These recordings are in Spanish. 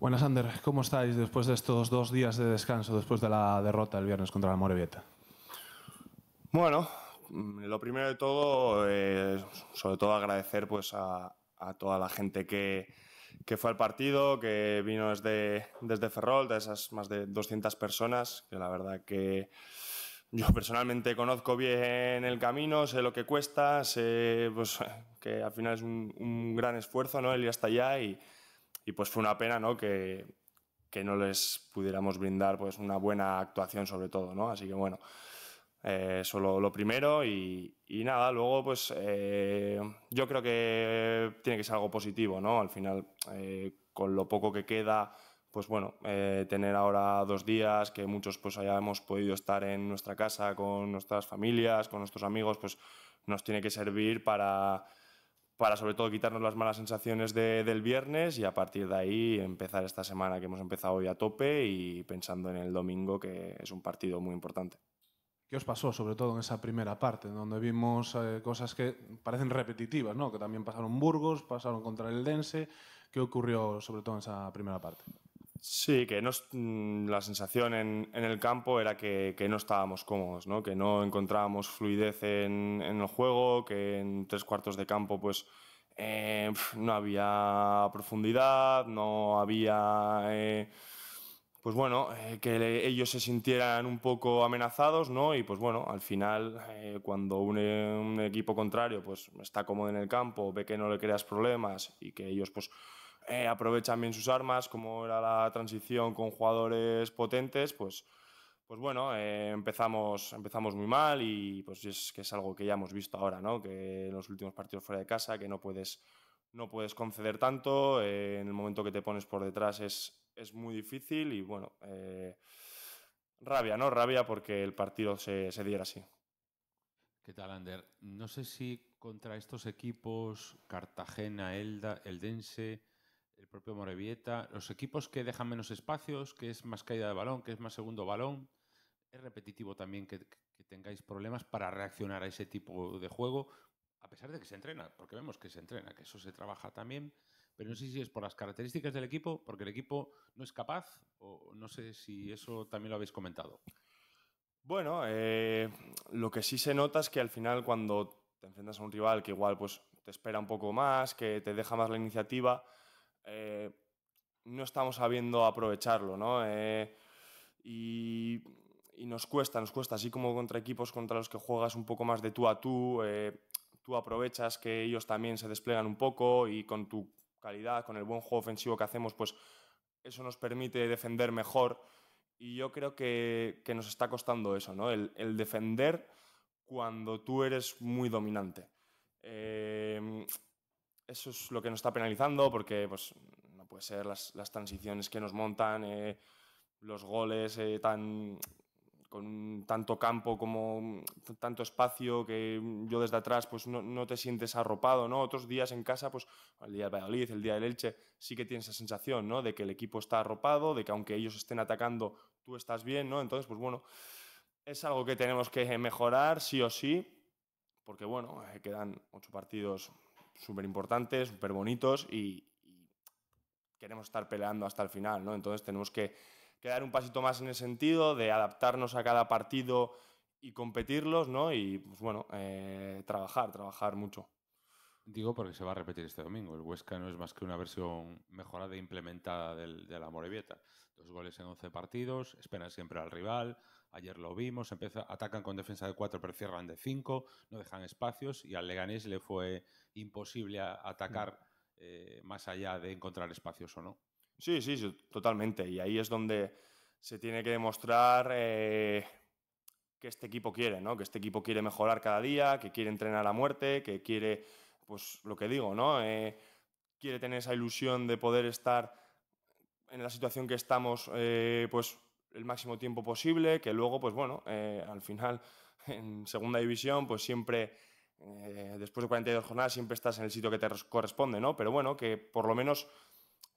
Buenas, Ander. ¿Cómo estáis después de estos dos días de descanso, después de la derrota el viernes contra la Morevieta? Bueno, mm, lo primero de todo, eh, sobre todo agradecer pues, a, toda la gente que, que, fue al partido, que vino desde, desde Ferrol, de esas más de 200 personas, que la verdad que yo personalmente conozco bien el camino, sé lo que cuesta, sé pues, que al final es un, gran esfuerzo ¿no? el ir hasta allá y y pues fue una pena, ¿no? Que, que no les pudiéramos brindar pues una buena actuación sobre todo, ¿no? Así que bueno, eh, solo lo primero y, y nada, luego pues eh, yo creo que tiene que ser algo positivo, ¿no? Al final, eh, con lo poco que queda, pues bueno, eh, tener ahora dos días, que muchos pues hayamos podido estar en nuestra casa con nuestras familias, con nuestros amigos, pues nos tiene que servir para para sobre todo quitarnos las malas sensaciones de, del viernes y a partir de ahí empezar esta semana que hemos empezado hoy a tope y pensando en el domingo que es un partido muy importante. ¿Qué os pasó, sobre todo en esa primera parte, donde vimos eh, cosas que parecen repetitivas, ¿no? que también pasaron Burgos, pasaron contra el Dense? ¿Qué ocurrió, sobre todo en esa primera parte? Sí, que mm, la sensación en, el campo era que, no estábamos cómodos, ¿no? que no encontrábamos fluidez en, en, el juego, que en tres cuartos de campo pues, eh, no había profundidad, no había... Eh, pues bueno, eh, que ellos se sintieran un poco amenazados, ¿no? Y pues bueno, al final, cuando un, un, equipo contrario pues está cómodo en el campo, ve que no le creas problemas y que ellos pues eh, aprovechan bien sus armas, como era la transición con jugadores potentes, pues, pues bueno, eh, empezamos, empezamos muy mal y pues es que es algo que ya hemos visto ahora, ¿no? Que en los últimos partidos fuera de casa, que no puedes, no puedes conceder tanto, eh, en el momento que te pones por detrás es, es muy difícil y bueno, rabia, ¿no? Rabia porque el partido se, se diera así. ¿Qué tal, Ander? No sé si contra estos equipos, Cartagena, Elda, Eldense, el propio Morevieta, los equipos que dejan menos espacios, que es más caída de balón, que es más segundo balón. Es repetitivo también que, tengáis problemas para reaccionar a ese tipo de juego, a pesar de que se entrena, porque vemos que se entrena, que eso se trabaja también, pero no sé si es por las características del equipo, porque el equipo no es capaz, o no sé si eso también lo habéis comentado. Bueno, eh, lo que sí se nota es que al final cuando te enfrentas a un rival que igual pues, te espera un poco más, que te deja más la iniciativa, eh, no estamos sabiendo aprovecharlo, ¿no? Eh, y, y, nos cuesta, nos cuesta, así como contra equipos contra los que juegas un poco más de tú a tú, eh, tú aprovechas que ellos también se desplegan un poco y con tu calidad, con el buen juego ofensivo que hacemos, pues eso nos permite defender mejor. Y yo creo que, que nos está costando eso, ¿no? El, el, defender cuando tú eres muy dominante eso es lo que nos está penalizando porque pues, no puede ser las, las transiciones que nos montan, eh, los goles eh, tan con tanto campo como tanto espacio que yo desde atrás pues no, no, te sientes arropado, ¿no? Otros días en casa, pues el día del Valladolid, el día del Elche, sí que tienes esa sensación, ¿no? De que el equipo está arropado, de que aunque ellos estén atacando, tú estás bien, ¿no? Entonces, pues bueno, es algo que tenemos que mejorar sí o sí, porque bueno, eh, quedan ocho partidos súper importantes, súper bonitos y, queremos estar peleando hasta el final, ¿no? Entonces tenemos que, dar un pasito más en el sentido de adaptarnos a cada partido y competirlos, ¿no? Y, pues, bueno, eh, trabajar, trabajar mucho. Digo porque se va a repetir este domingo. El Huesca no es más que una versión mejorada e implementada de la Morevieta. Dos goles en 11 partidos, esperan siempre al rival, Ayer lo vimos, atacan con defensa de cuatro, pero cierran de cinco, no dejan espacios y al Leganés le fue imposible atacar mm. eh, más allá de encontrar espacios o no. Sí, sí, sí, totalmente. Y ahí es donde se tiene que demostrar eh, que este equipo quiere, ¿no? Que este equipo quiere mejorar cada día, que quiere entrenar a muerte, que quiere, pues lo que digo, ¿no? Eh, quiere tener esa ilusión de poder estar en la situación que estamos, pues el máximo tiempo posible, que luego, pues bueno, eh, al final en segunda división, pues siempre, eh, después de 42 jornadas, siempre estás en el sitio que te corresponde, ¿no? Pero bueno, que por lo menos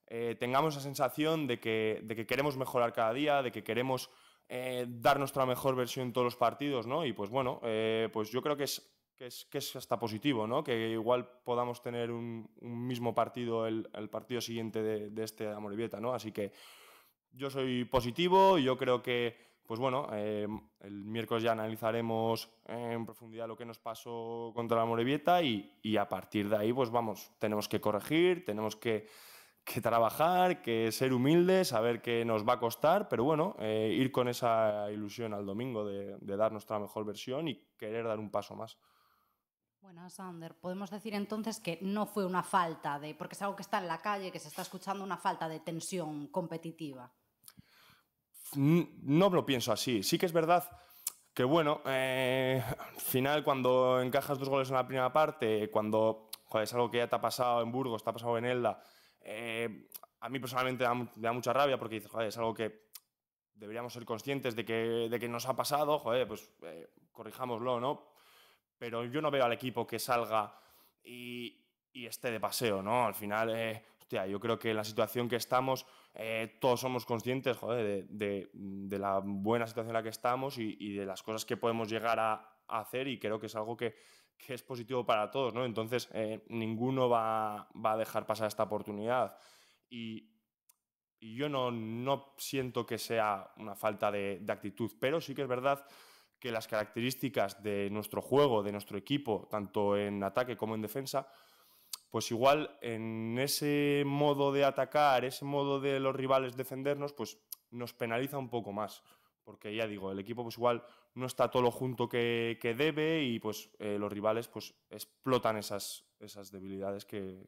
eh, tengamos la sensación de que, de que queremos mejorar cada día, de que queremos eh, dar nuestra mejor versión en todos los partidos, ¿no? Y pues bueno, eh, pues yo creo que es, que es, que es hasta positivo, ¿no? Que igual podamos tener un, un mismo partido el, el, partido siguiente de, de este ¿no? Así que yo soy positivo y yo creo que, pues bueno, eh, el miércoles ya analizaremos en profundidad lo que nos pasó contra la Morevieta y, a partir de ahí, pues vamos, tenemos que corregir, tenemos que, trabajar, que ser humildes, saber qué nos va a costar, pero bueno, eh, ir con esa ilusión al domingo de, de dar nuestra mejor versión y querer dar un paso más. Bueno, Sander, podemos decir entonces que no fue una falta de, porque es algo que está en la calle, que se está escuchando una falta de tensión competitiva. No lo pienso así. Sí que es verdad que, bueno, eh, al final cuando encajas dos goles en la primera parte, cuando es algo que ya te ha pasado en Burgos, te ha pasado en Elda, eh, a mí personalmente da, da mucha rabia porque dices, joder, es algo que deberíamos ser conscientes de que, de que nos ha pasado, joder, pues eh, corrijámoslo, ¿no? Pero yo no veo al equipo que salga y, esté de paseo, ¿no? Al final, yo creo que la situación que estamos, eh, todos somos conscientes joder, de, de, de, la buena situación en la que estamos y, y de las cosas que podemos llegar a, hacer y creo que es algo que, que es positivo para todos, ¿no? Entonces, eh, ninguno va, va, a dejar pasar esta oportunidad. Y, y yo no, no, siento que sea una falta de, de actitud, pero sí que es verdad que las características de nuestro juego, de nuestro equipo, tanto en ataque como en defensa, pues igual en ese modo de atacar, ese modo de los rivales defendernos, pues nos penaliza un poco más. Porque ya digo, el equipo pues igual no está todo lo junto que, debe y pues eh, los rivales pues explotan esas, esas debilidades que,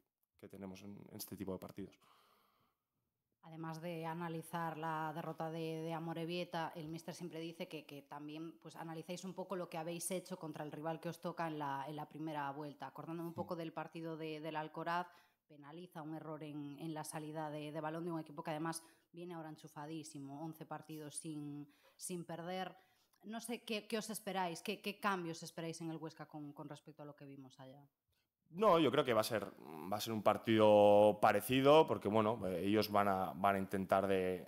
tenemos en este tipo de partidos además de analizar la derrota de, de Amorebieta, el mister siempre dice que, también pues, analicéis un poco lo que habéis hecho contra el rival que os toca en la, en la primera vuelta. Acordándome un poco del partido de, del Alcoraz, penaliza un error en, la salida de, de, balón de un equipo que además viene ahora enchufadísimo, 11 partidos sin, perder. No sé qué, os esperáis, qué, qué, cambios esperáis en el Huesca con, con respecto a lo que vimos allá. No, yo creo que va a ser, va a ser un partido parecido, porque bueno, eh, ellos van a, van a intentar de,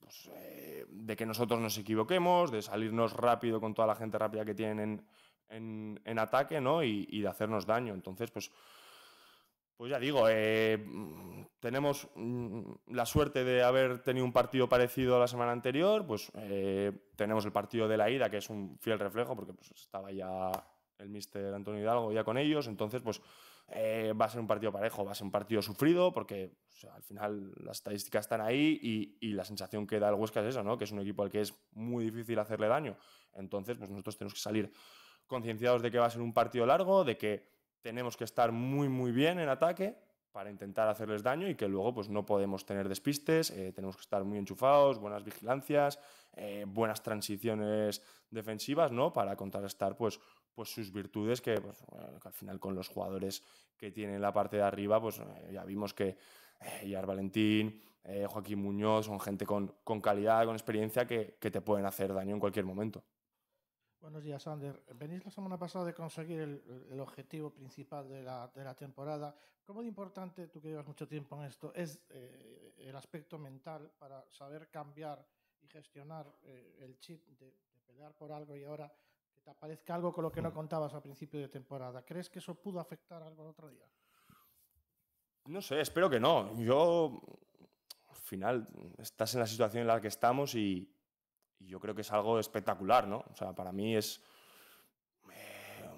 pues, eh, de que nosotros nos equivoquemos, de salirnos rápido con toda la gente rápida que tienen en, en, ataque, ¿no? Y, de hacernos daño. Entonces, pues, pues ya digo, eh, tenemos mm, la suerte de haber tenido un partido parecido la semana anterior, pues tenemos el partido de la ida, que es un fiel reflejo, porque pues, estaba ya el mister Antonio Hidalgo ya con ellos, entonces pues eh, va a ser un partido parejo, va a ser un partido sufrido porque al final las estadísticas están ahí y, y, la sensación que da el Huesca es eso, ¿no? que es un equipo al que es muy difícil hacerle daño. Entonces pues nosotros tenemos que salir concienciados de que va a ser un partido largo, de que tenemos que estar muy muy bien en ataque para intentar hacerles daño y que luego pues no podemos tener despistes, eh, tenemos que estar muy enchufados, buenas vigilancias, eh, buenas transiciones defensivas, ¿no? Para contrarrestar pues pues sus virtudes pues, que, al final con los jugadores que tienen la parte de arriba, pues eh, ya vimos que Iar eh, Valentín, eh, Joaquín Muñoz son gente con, con calidad, con experiencia que, que, te pueden hacer daño en cualquier momento. Buenos días, Sander. Venís la semana pasada de conseguir el, el objetivo principal de la, de la, temporada. ¿Cómo de importante, tú que llevas mucho tiempo en esto, es eh, el aspecto mental para saber cambiar y gestionar el chip de, de pelear por algo y ahora te aparezca algo con lo que no mm. contabas al principio de temporada. ¿Crees que eso pudo afectar algo el otro día? No sé, espero que no. Yo, al final, estás en la situación en la que estamos y, yo creo que es algo espectacular, ¿no? O sea, para mí es eh,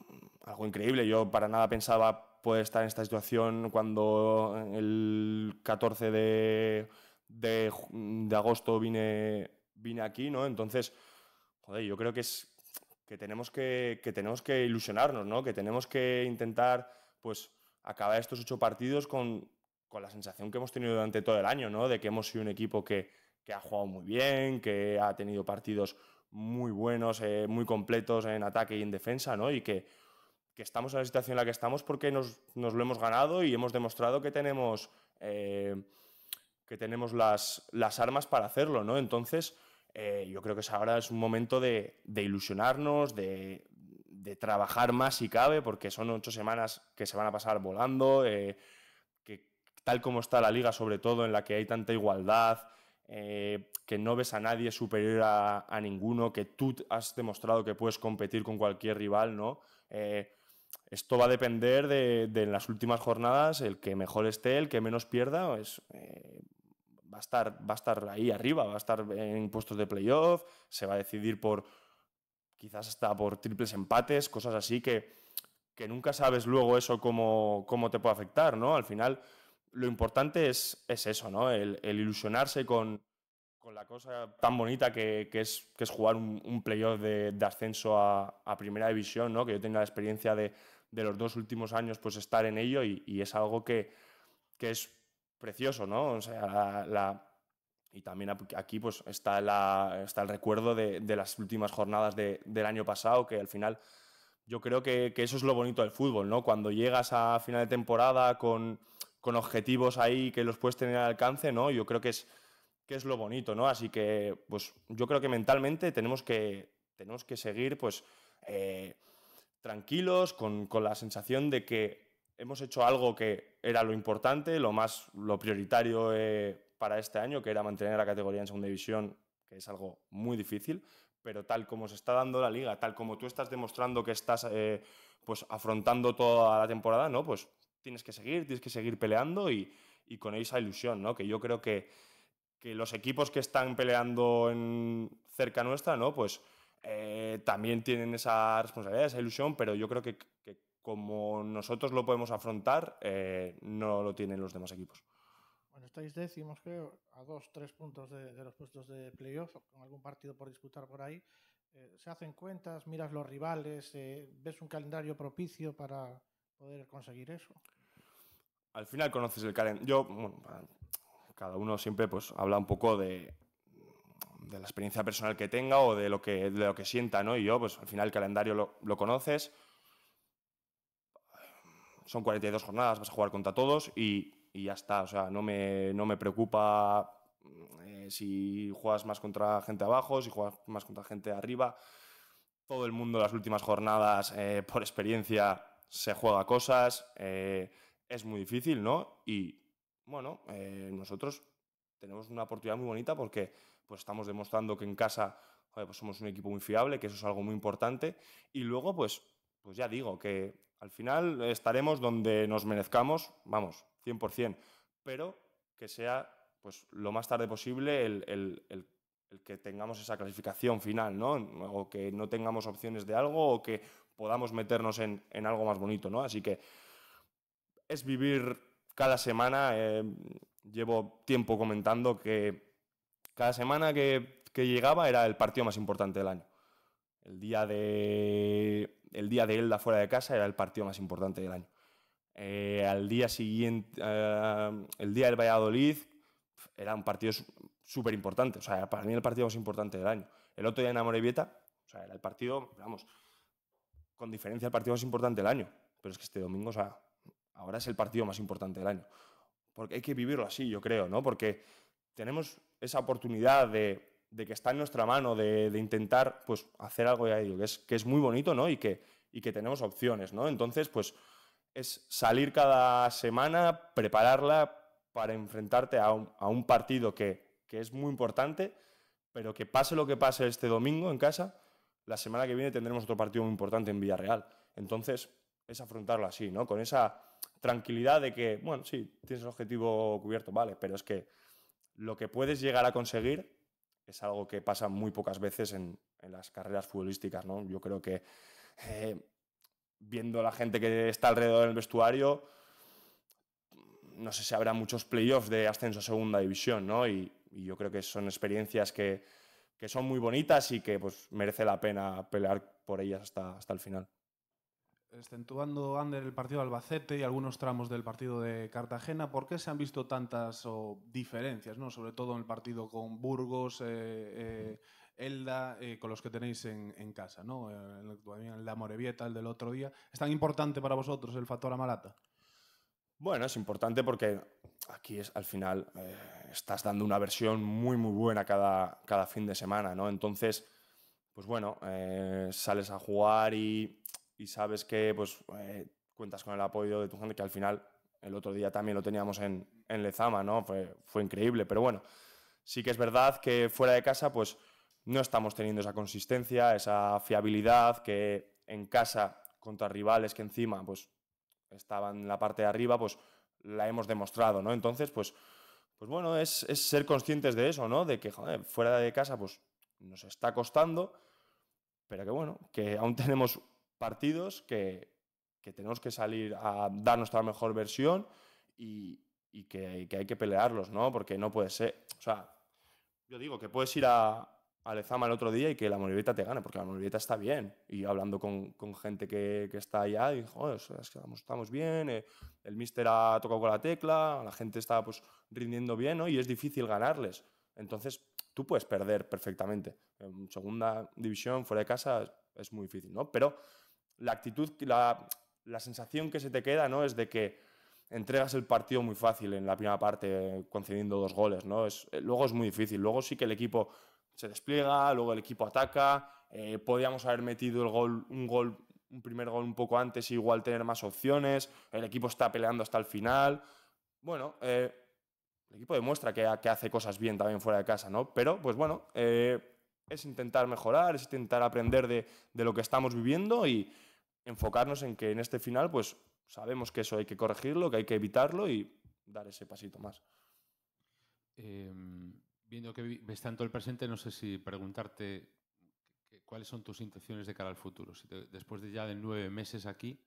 algo increíble. Yo para nada pensaba poder estar en esta situación cuando el 14 de, de, de agosto vine, vine aquí, ¿no? Entonces, joder, yo creo que es que tenemos que, que, tenemos que ilusionarnos, ¿no? Que tenemos que intentar, pues, acabar estos ocho partidos con, con, la sensación que hemos tenido durante todo el año, ¿no? De que hemos sido un equipo que, que ha jugado muy bien, que ha tenido partidos muy buenos, eh, muy completos en ataque y en defensa, ¿no? Y que, que, estamos en la situación en la que estamos porque nos, nos lo hemos ganado y hemos demostrado que tenemos, eh, que tenemos las, las armas para hacerlo, ¿no? Entonces eh, yo creo que ahora es un momento de, de ilusionarnos, de, de, trabajar más si cabe, porque son ocho semanas que se van a pasar volando, eh, que tal como está la liga, sobre todo en la que hay tanta igualdad, eh, que no ves a nadie superior a, a, ninguno, que tú has demostrado que puedes competir con cualquier rival, ¿no? Eh, esto va a depender de, de, en las últimas jornadas el que mejor esté, el que menos pierda. Es, eh, va a estar, va a estar ahí arriba, va a estar en puestos de playoff, se va a decidir por quizás hasta por triples empates, cosas así que, que nunca sabes luego eso cómo, cómo te puede afectar, ¿no? Al final, lo importante es, es eso, ¿no? El, el ilusionarse con, con, la cosa tan bonita que, que, es, que es, jugar un, playoff de, ascenso a, primera división, ¿no? Que yo tengo la experiencia de, de, los dos últimos años, pues estar en ello y, y es algo que, que es precioso, ¿no? O sea, la, y también aquí pues, está, la, está el recuerdo de, las últimas jornadas de, del año pasado, que al final yo creo que, eso es lo bonito del fútbol, ¿no? Cuando llegas a final de temporada con, con objetivos ahí que los puedes tener al alcance, ¿no? Yo creo que es, que es lo bonito, ¿no? Así que, pues yo creo que mentalmente tenemos que, tenemos que seguir, pues, eh, tranquilos, con, con, la sensación de que hemos hecho algo que era lo importante, lo más, lo prioritario eh, para este año, que era mantener la categoría en segunda división, que es algo muy difícil, pero tal como se está dando la liga, tal como tú estás demostrando que estás eh, pues afrontando toda la temporada, ¿no? Pues tienes que seguir, tienes que seguir peleando y, y con esa ilusión, ¿no? Que yo creo que, que los equipos que están peleando en cerca nuestra, ¿no? Pues eh, también tienen esa responsabilidad, esa ilusión, pero yo creo que, que como nosotros lo podemos afrontar, eh, no lo tienen los demás equipos. Bueno, estáis décimos, creo, a dos, tres puntos de, de los puestos de playoff, con algún partido por disputar por ahí. Eh, ¿Se hacen cuentas? ¿Miras los rivales? Eh, ¿Ves un calendario propicio para poder conseguir eso? Al final conoces el calendario. Yo, cada uno siempre pues, habla un poco de, de la experiencia personal que tenga o de lo que, de lo que sienta, ¿no? Y yo, pues al final el calendario lo, lo conoces son 42 jornadas, vas a jugar contra todos y, y ya está. O sea, no me, no me preocupa mm, eh, si juegas más contra gente abajo, si juegas más contra gente arriba. Todo el mundo las últimas jornadas, eh, por experiencia, se juega cosas, eh, es muy difícil, ¿no? Y bueno, eh, nosotros tenemos una oportunidad muy bonita porque pues, estamos demostrando que en casa pues, somos un equipo muy fiable, que eso es algo muy importante. Y luego, pues pues ya digo que al final estaremos donde nos merezcamos, vamos, 100%, pero que sea pues lo más tarde posible el, que tengamos esa clasificación final, ¿no? O que no tengamos opciones de algo o que podamos meternos en, algo más bonito, ¿no? Así que es vivir cada semana, em, llevo tiempo comentando que cada semana que llegaba era el partido más importante del año. El día de el día de Elda fuera de casa era el partido más importante del año. Eh, al día siguiente, eh, el día del Valladolid, era un partido súper importante. O sea, para mí el partido más importante del año. El otro día en Amorebieta, o sea, era el partido, vamos, con diferencia el partido más importante del año. Pero es que este domingo, o sea, ahora es el partido más importante del año. Porque hay que vivirlo así, yo creo, ¿no? Porque tenemos esa oportunidad de de que está en nuestra mano, de, intentar pues, hacer algo, ya digo, que es, que es muy bonito, ¿no? Y que, y que tenemos opciones, ¿no? Entonces, pues es salir cada semana, prepararla para enfrentarte a un, a un partido que, que, es muy importante, pero que pase lo que pase este domingo en casa, la semana que viene tendremos otro partido muy importante en Villarreal. Entonces, es afrontarlo así, ¿no? Con esa tranquilidad de que, bueno, sí, tienes el objetivo cubierto, vale, pero es que lo que puedes llegar a conseguir es algo que pasa muy pocas veces en, las carreras futbolísticas, ¿no? Yo creo que eh, viendo la gente que está alrededor del vestuario, no sé si habrá muchos playoffs de ascenso a segunda división, ¿no? Y, yo creo que son experiencias que, son muy bonitas y que pues merece la pena pelear por ellas hasta, hasta el final. Estentuando Ander el partido de Albacete y algunos tramos del partido de Cartagena, ¿por qué se han visto tantas diferencias, ¿no? sobre todo en el partido con Burgos, eh, eh, Elda, eh, con los que tenéis en, casa? ¿no? El, el, de el del otro día. ¿Es tan importante para vosotros el factor malata Bueno, es importante porque aquí es, al final estás dando una versión muy, muy buena cada, cada fin de semana, ¿no? Entonces, pues bueno, sales a jugar y y sabes que pues, eh, cuentas con el apoyo de tu gente, que al final el otro día también lo teníamos en, en Lezama, ¿no? Fue, fue, increíble, pero bueno, sí que es verdad que fuera de casa, pues no estamos teniendo esa consistencia, esa fiabilidad que en casa contra rivales que encima, pues estaban en la parte de arriba, pues la hemos demostrado, ¿no? Entonces, pues, pues bueno, es, es ser conscientes de eso, ¿no? De que, joder, fuera de casa, pues nos está costando, pero que bueno, que aún tenemos partidos que, que tenemos que salir a dar nuestra mejor versión y, y que, que, hay que pelearlos, ¿no? Porque no puede ser. O sea, yo digo que puedes ir a, a Lezama el otro día y que la Moribeta te gane, porque la Moribeta está bien. Y hablando con, con gente que, que, está allá, y que estamos, bien, eh, el míster ha tocado con la tecla, la gente está pues rindiendo bien, ¿no? Y es difícil ganarles. Entonces, tú puedes perder perfectamente. En segunda división, fuera de casa, es muy difícil, ¿no? Pero la actitud, la, la sensación que se te queda, ¿no? Es de que entregas el partido muy fácil en la primera parte, concediendo dos goles, ¿no? Es, eh, luego es muy difícil. Luego sí que el equipo se despliega, luego el equipo ataca. Eh, podíamos haber metido el gol, un gol, un primer gol un poco antes, y igual tener más opciones. El equipo está peleando hasta el final. Bueno, eh, el equipo demuestra que, que, hace cosas bien también fuera de casa, ¿no? Pero, pues bueno, eh, es intentar mejorar, es intentar aprender de, de lo que estamos viviendo y, enfocarnos en que en este final, pues sabemos que eso hay que corregirlo, que hay que evitarlo y dar ese pasito más. Em, viendo que ves tanto el presente, no sé si preguntarte cuáles son tus intenciones de cara al futuro. Si después de ya de nueve meses aquí,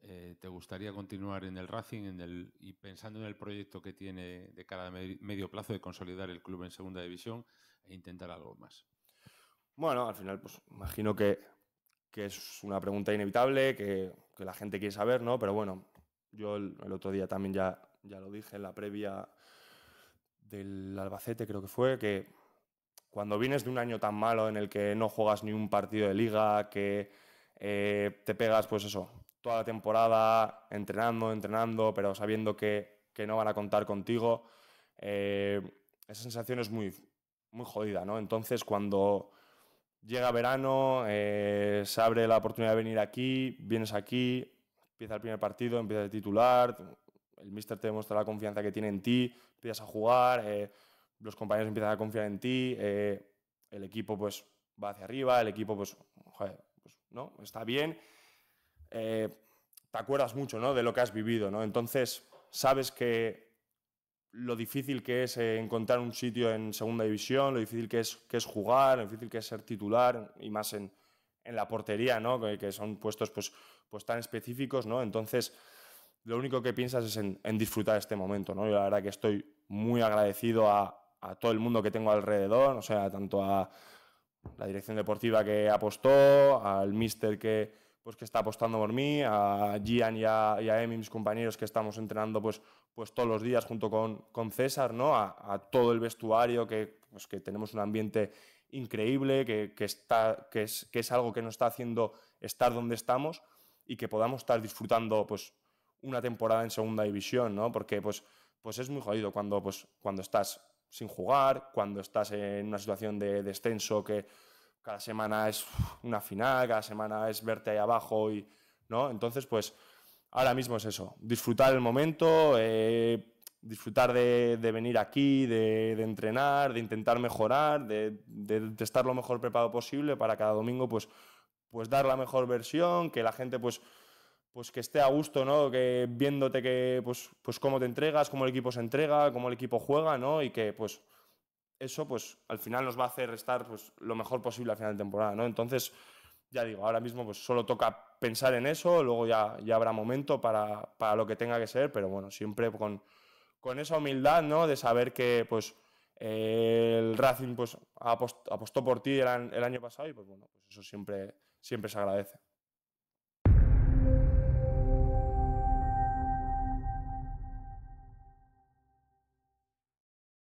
eh, ¿te gustaría continuar en el Racing en el, y pensando en el proyecto que tiene de cara a medio plazo de consolidar el club en segunda división e intentar algo más? Bueno, al final, pues imagino que que es una pregunta inevitable, que, que, la gente quiere saber, ¿no? Pero bueno, yo el, otro día también ya, ya lo dije en la previa del Albacete, creo que fue, que cuando vienes de un año tan malo en el que no juegas ni un partido de liga, que eh, te pegas, pues eso, toda la temporada entrenando, entrenando, pero sabiendo que, que no van a contar contigo, eh, esa sensación es muy, muy jodida, ¿no? Entonces, cuando llega verano, eh, se abre la oportunidad de venir aquí, vienes aquí, empieza el primer partido, empieza de titular, el mister te muestra la confianza que tiene en ti, empiezas a jugar, eh, los compañeros empiezan a confiar en ti, eh, el equipo pues va hacia arriba, el equipo pues, pues no, está bien. te acuerdas mucho ¿no? de lo que has vivido, ¿no? Entonces sabes que lo difícil que es eh, encontrar un sitio en segunda división, lo difícil que es, que es jugar, lo difícil que es ser titular y más en, en la portería, ¿no? que, que son puestos pues, pues tan específicos. ¿no? Entonces, lo único que piensas es en, en, disfrutar este momento. ¿no? Yo la verdad que estoy muy agradecido a, a todo el mundo que tengo alrededor, o sea, tanto a la dirección deportiva que apostó, al mister que, pues que está apostando por mí, a Gian y a, y a mis compañeros que estamos entrenando pues, pues todos los días junto con, con César, ¿no? A, todo el vestuario, que, pues que tenemos un ambiente increíble, que, que está, que es, que, es, algo que nos está haciendo estar donde estamos y que podamos estar disfrutando pues, una temporada en segunda división, ¿no? Porque pues, pues es muy jodido cuando, pues, cuando estás sin jugar, cuando estás en una situación de descenso que cada semana es una final, cada semana es verte ahí abajo y, ¿no? Entonces, pues ahora mismo es eso, disfrutar el momento, eh, disfrutar de, venir aquí, de, entrenar, de intentar mejorar, de, de, estar lo mejor preparado posible para cada domingo, pues, pues dar la mejor versión, que la gente, pues, pues que esté a gusto, ¿no? Que viéndote que, pues, pues cómo te entregas, cómo el equipo se entrega, cómo el equipo juega, ¿no? Y que, pues, eso pues al final nos va a hacer estar pues, lo mejor posible al final de temporada, ¿no? Entonces, ya digo, ahora mismo pues solo toca pensar en eso, luego ya, ya habrá momento para, para lo que tenga que ser, pero bueno, siempre con, con esa humildad, ¿no? De saber que pues el Racing pues apostó por ti el, el, año pasado y pues bueno, pues eso siempre, siempre se agradece.